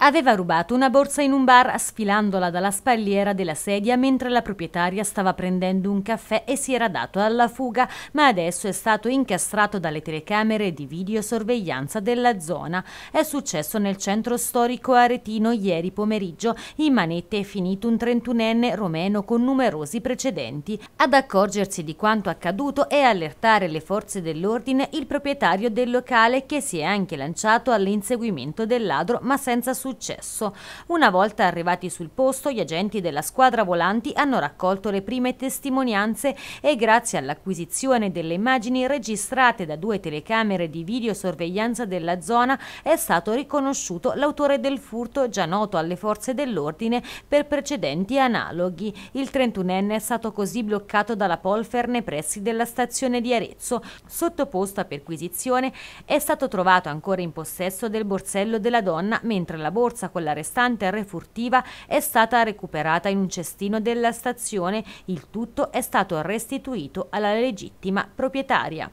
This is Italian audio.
Aveva rubato una borsa in un bar sfilandola dalla spalliera della sedia mentre la proprietaria stava prendendo un caffè e si era dato alla fuga, ma adesso è stato incastrato dalle telecamere di videosorveglianza della zona. È successo nel centro storico aretino ieri pomeriggio. In manette è finito un 31enne romeno con numerosi precedenti. Ad accorgersi di quanto accaduto e allertare le forze dell'ordine il proprietario del locale che si è anche lanciato all'inseguimento del ladro ma senza successo successo. Una volta arrivati sul posto, gli agenti della squadra volanti hanno raccolto le prime testimonianze e grazie all'acquisizione delle immagini registrate da due telecamere di videosorveglianza della zona è stato riconosciuto l'autore del furto già noto alle forze dell'ordine per precedenti analoghi. Il 31enne è stato così bloccato dalla polfer nei pressi della stazione di Arezzo. Sottoposto a perquisizione è stato trovato ancora in possesso del borsello della donna mentre la borsa con la restante refurtiva è stata recuperata in un cestino della stazione, il tutto è stato restituito alla legittima proprietaria.